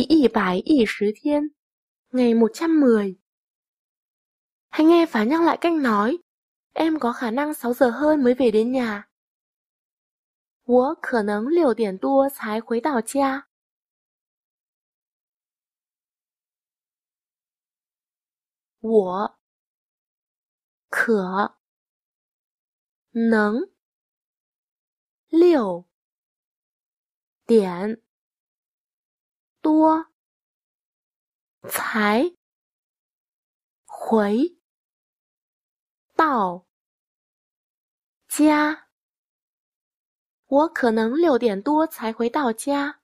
第一百一十天, ngày mười Hãy nghe và nhắc lại cách nói. Em có khả năng sáu giờ hơn mới về đến nhà. 我可能六点多才回到家。我可能六点多才回到家，我可能六点多才回到家。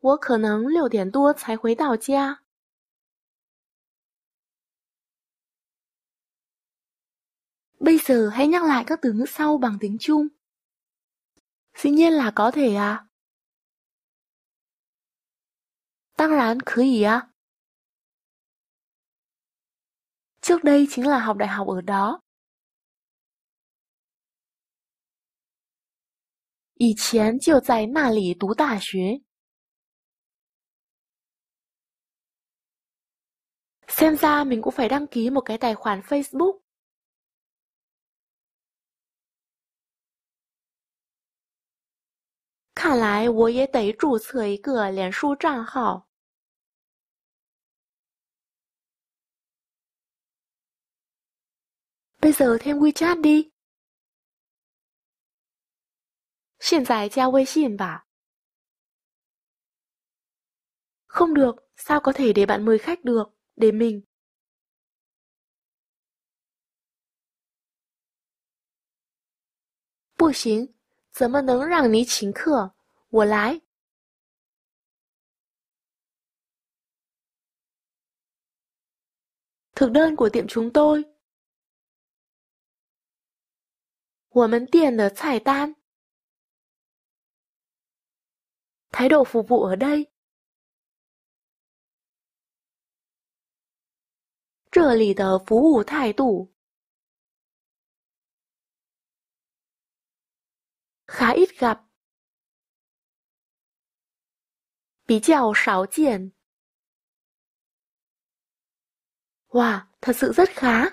我可能六点多才回到家。Bây giờ hãy nhắc lại các từ ngữ sau bằng tiếng Trung。Dĩ nhiên là có thể à. Tăng rán cứ ý à. Trước đây chính là học đại học ở đó. Ý chén chiều giải nà lì tú tả xuế. Xem ra mình cũng phải đăng ký một cái tài khoản Facebook 看来我也得注册一个脸书账号 bây giờ thêm WeChat đi. Hiện tại 加微信吧. Không được, sao có thể để bạn mời khách được, để mình. Bù xính, 怎么能让你请客？我来 thực đơn của tiệm chúng tôi. 我们店的菜单。thái độ phục vụ ở đây. 这里的服务态度 khá ít gặp. Bí chào sáo triển Wow, thật sự rất khá.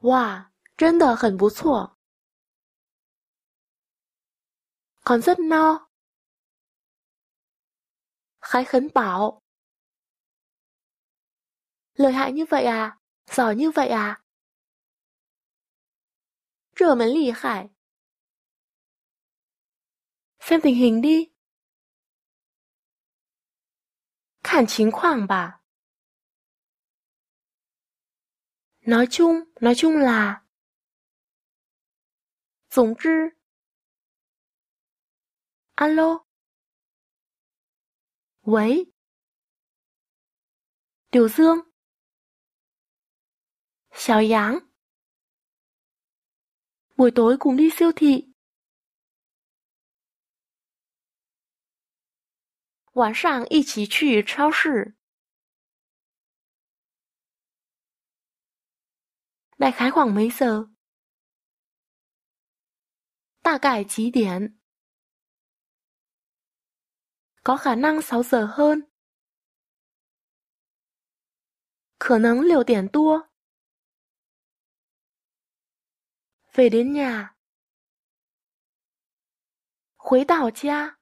Wow, còn rất no. Khái khấn bảo Lời hại như vậy à? Giỏi như vậy à? 热门厉害。xem tình hình đi. Khản chính khoảng bà. Nói chung, nói chung là Tổng chứ Tiểu Dương Xiao Yang buổi tối cùng đi siêu thị. 晚上一起去超市。Đại khái khoảng mấy giờ? 大概几点? Có khả năng sáu giờ hơn. 可能六点多。费琳娜回到家。